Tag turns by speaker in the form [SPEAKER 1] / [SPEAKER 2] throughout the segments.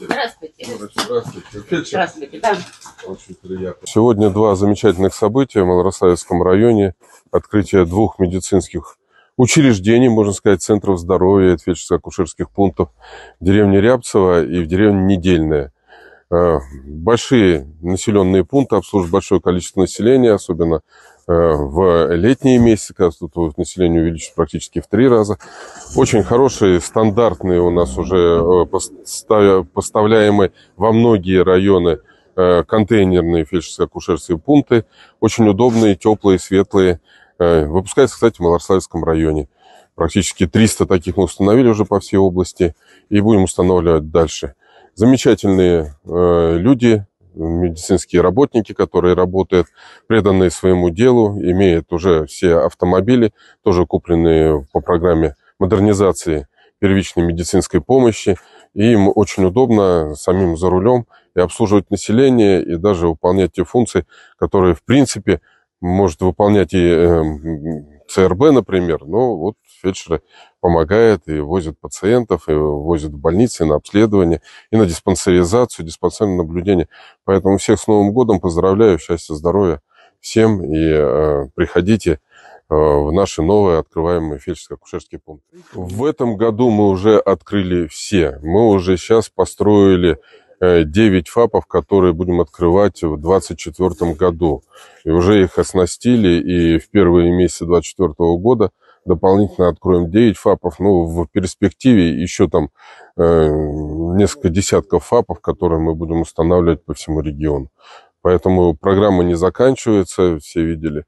[SPEAKER 1] Здравствуйте. Здравствуйте. Здравствуйте. Да. Очень приятно. Сегодня два замечательных события в Малорославецком районе. Открытие двух медицинских учреждений, можно сказать, центров здоровья, ответческо-акушерских пунктов в деревне Рябцево и в деревне Недельная. Э, большие населенные пункты обслуживают большое количество населения, особенно Э, в летние месяцы, когда тут население увеличится практически в три раза. Очень хорошие, стандартные у нас уже э, поставляемые во многие районы э, контейнерные фельдшерско-акушерские пункты. Очень удобные, теплые, светлые. Выпускается, кстати, в Малославском районе. Практически 300 таких мы установили уже по всей области и будем устанавливать дальше. Замечательные люди, медицинские работники, которые работают, преданные своему делу, имеют уже все автомобили, тоже купленные по программе модернизации первичной медицинской помощи. И им очень удобно самим за рулем и обслуживать население, и даже выполнять те функции, которые, в принципе, может выполнять и эм, ЦРБ, например, но вот фельдшеры помогает и возит пациентов, и возит в больницы, и на обследование, и на диспансеризацию, диспансерное наблюдение. Поэтому всех с Новым годом поздравляю, счастья, здоровья всем, и э, приходите э, в наши новые открываемые фельдшерско-акушерские пункты. В этом году мы уже открыли все. Мы уже сейчас построили 9 э, ФАПов, которые будем открывать в 2024 году. И уже их оснастили, и в первые месяцы 2024 года – дополнительно откроем 9 ФАПов. Ну, в перспективе еще там э, несколько десятков ФАПов, которые мы будем устанавливать по всему региону. Поэтому программа не заканчивается, все видели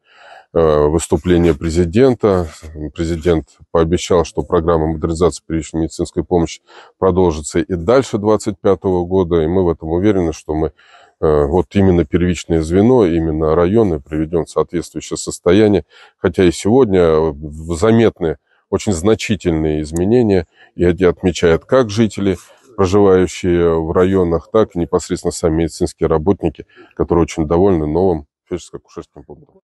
[SPEAKER 1] э, выступление президента. Президент пообещал, что программа модернизации первичной медицинской помощи продолжится и дальше 2025 года, и мы в этом уверены, что мы Э, вот именно первичное звено, именно районы приведем в соответствующее состояние. Хотя и сегодня э, заметны очень значительные изменения, и эти отмечают как жители, проживающие в районах, так и непосредственно сами медицинские работники, которые очень довольны новым фельдшерско-акушерским пунктом.